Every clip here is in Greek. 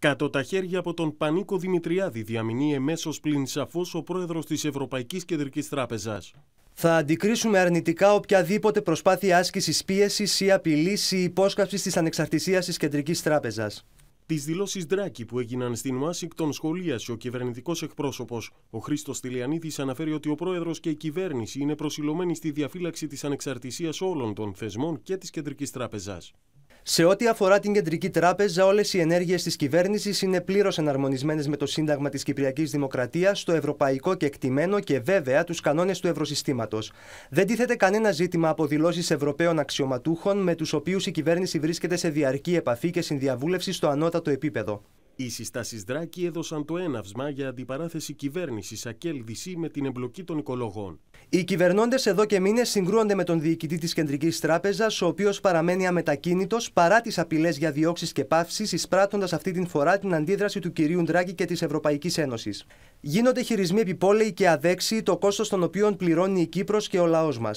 Κάτω τα χέρια από τον Πανίκο Δημητριάδη διαμηνεί εμέσως πλην σαφώς ο πρόεδρος της Ευρωπαϊκής Κεντρικής Τράπεζας. Θα αντικρίσουμε αρνητικά οποιαδήποτε προσπάθεια άσκησης πίεσης ή απειλής ή υπόσκαψης της ανεξαρτησίας της Κεντρικής Τράπεζας. Τις δηλώσεις Ντράκη που έγιναν στην Ουάσιγκτον σχολίασε ο κυβερνητικός εκπρόσωπος. Ο Χρήστος Τηλιανίδης αναφέρει ότι ο πρόεδρος και η κυβέρνηση είναι προσιλωμένοι στη διαφύλαξη της ανεξαρτησίας όλων των θεσμών και της Κεντρικής Τράπεζας. Σε ό,τι αφορά την Κεντρική Τράπεζα, όλες οι ενέργειες της κυβέρνησης είναι πλήρως εναρμονισμένες με το Σύνταγμα της Κυπριακής Δημοκρατίας, το ευρωπαϊκό κεκτημένο και βέβαια τους κανόνες του ευρωσυστήματος. Δεν τίθεται κανένα ζήτημα από δηλώσεις Ευρωπαίων αξιωματούχων, με τους οποίους η κυβέρνηση βρίσκεται σε διαρκή επαφή και συνδιαβούλευση στο ανώτατο επίπεδο. Οι συστάσεις Δράκη έδωσαν το έναυσμα για αντιπαράθεση κυβέρνησης Ακέλ Δυσή με την εμπλοκή των οικολογών. Οι κυβερνώντες εδώ και μήνες συγκρούονται με τον διοικητή της Κεντρικής Τράπεζας, ο οποίος παραμένει αμετακίνητος παρά τις απειλές για διώξεις και πάυσει, εισπράττοντας αυτή την φορά την αντίδραση του κυρίου Δράκη και της Ευρωπαϊκής Ένωσης. Γίνονται χειρισμοί επιπόλαιοι και αδέξιοι, το κόστος των οποίων πληρώνει η Κύπρος και ο λαός μας.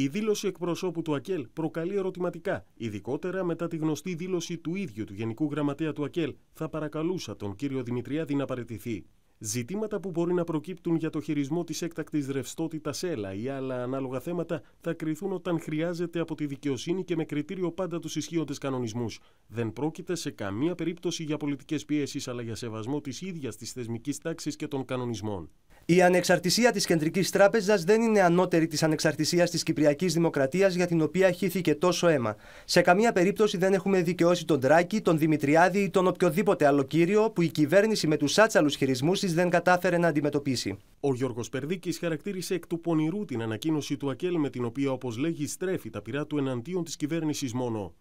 Η δήλωση εκπροσώπου του ΑΚΕΛ προκαλεί ερωτηματικά, ειδικότερα μετά τη γνωστή δήλωση του ίδιου του Γενικού Γραμματέα του ΑΚΕΛ. Θα παρακαλούσα τον κύριο Δημητριάδη να παραιτηθεί. Ζητήματα που μπορεί να προκύπτουν για το χειρισμό της έκτακτης ρευστότητας ΕΛΑ ή άλλα ανάλογα θέματα θα κρυθούν όταν χρειάζεται από τη δικαιοσύνη και με κριτήριο πάντα τους ισχύοντες κανονισμούς. Δεν πρόκειται σε καμία περίπτωση για πολιτικές πιέσεις αλλά για σεβασμό της ίδιας της θεσμικής τάξης και των κανονισμών. Η ανεξαρτησία της Κεντρικής Τράπεζας δεν είναι ανώτερη της ανεξαρτησίας της Κυπριακής Δημοκρατίας για την οποία χύθηκε τόσο αίμα. Σε καμία περίπτωση δεν έχουμε δικαιώσει τον Τράκη, τον Δημητριάδη ή τον οποιοδήποτε άλλο κύριο που η κυβέρνηση με τους άτσαλους χειρισμούς της δεν κατάφερε να αντιμετωπίσει. Ο Γιώργος Περδίκης χαρακτήρισε εκ του πονηρού την ανακοίνωση του ΑΚΕΛ με την οποία, όπως λέγει, στρέφει τα πειρά του εναντίον της κυβέρνησης μόνο.